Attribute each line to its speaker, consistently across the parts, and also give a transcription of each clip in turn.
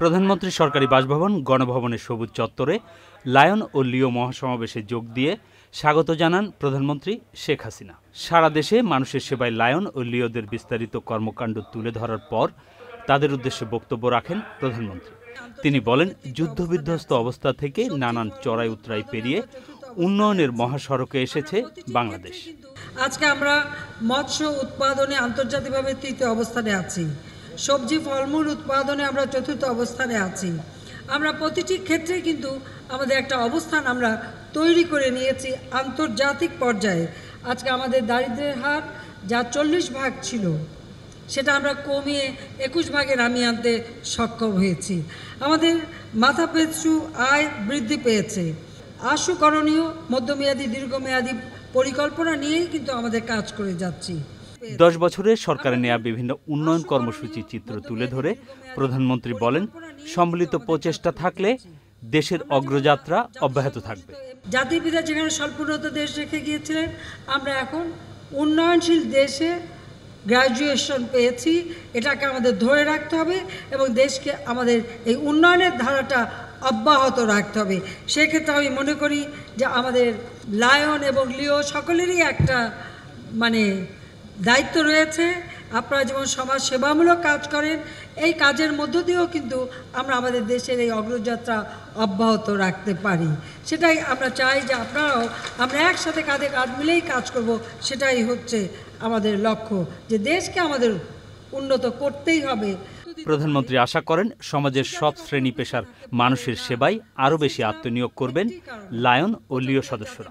Speaker 1: প্রধানমন্ত্রী সরকারি বাসভবন গণভবনের সবুজ চত্বরে লায়ন ও লিও মহাসমাবেশে যোগ দিয়ে স্বাগত জানান প্রধানমন্ত্রী শেখ হাসিনা সারা দেশে মানুষের সেবায় লায়ন ও লিওদের বিস্তারিত কর্মকাণ্ড তুলে ধরার পর তাদের উদ্দেশ্যে বক্তব্য রাখেন প্রধানমন্ত্রী তিনি বলেন যুদ্ধবিধ্বস্ত অবস্থা থেকে নানান চড়াই উতরাই পেরিয়ে উন্নয়নের মহাসড়কে এসেছে বাংলাদেশ
Speaker 2: আজকে আমরা মৎস্য উৎপাদনে আন্তর্জাতিকভাবে তৃতীয় অবস্থানে আছি সবজি ফলমূল উৎপাদনে আমরা চতুর্থ অবস্থানে আছি আমরা প্রতিটি ক্ষেত্রে কিন্তু আমাদের একটা অবস্থান আমরা তৈরি করে নিয়েছি আন্তর্জাতিক পর্যায়ে আজকে আমাদের দারিদ্রের হার যা চল্লিশ ভাগ ছিল সেটা আমরা কমিয়ে একুশ ভাগে নামিয়ে আনতে সক্ষম হয়েছি আমাদের মাথা পেছু আয় বৃদ্ধি পেয়েছে আশু করণীয় মধ্যমেয়াদী দীর্ঘমেয়াদী পরিকল্পনা নিয়েই কিন্তু আমাদের কাজ করে যাচ্ছি
Speaker 1: দশ বছরে সরকারে নেয়া বিভিন্ন উন্নয়ন কর্মসূচির চিত্র তুলে ধরে প্রধানমন্ত্রী বলেন সম্মিলিত প্রচেষ্টা থাকলে দেশের অগ্রযাত্রা অব্যাহত থাকবে
Speaker 2: জাতির পিতা যেখানে স্বল্পোন্নত দেশ রেখে গিয়েছিলেন আমরা এখন উন্নয়নশীল দেশে গ্র্যাজুয়েশন পেয়েছি এটাকে আমাদের ধরে রাখতে হবে এবং দেশকে আমাদের এই উন্নয়নের ধারাটা অব্যাহত রাখতে হবে সেক্ষেত্রে আমি মনে করি যে আমাদের লায়ন এবং লিও সকলেরই একটা মানে দায়িত্ব রয়েছে আপনারা যেমন সমাজ সেবামূলক কাজ করেন এই কাজের মধ্য দিয়েও কিন্তু আমরা আমাদের দেশের এই অগ্রযাত্রা অব্যাহত রাখতে পারি সেটাই আমরা চাই যে আপনারাও আমরা একসাথে কাঁধে কাঁধ মিলেই কাজ করব সেটাই হচ্ছে আমাদের লক্ষ্য যে দেশকে আমাদের উন্নত করতেই হবে
Speaker 1: প্রধানমন্ত্রী আশা করেন সমাজের সব শ্রেণী পেশার মানুষের সেবাই আরও বেশি আত্মনিয়োগ করবেন লায়ন ও লিও সদস্যরা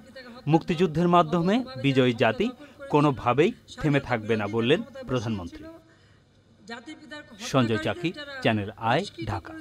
Speaker 1: মুক্তিযুদ্ধের মাধ্যমে বিজয়ী জাতি কোনোভাবেই থেমে থাকবে না বললেন প্রধানমন্ত্রী
Speaker 2: সঞ্জয় চাকি চ্যানেল আই ঢাকা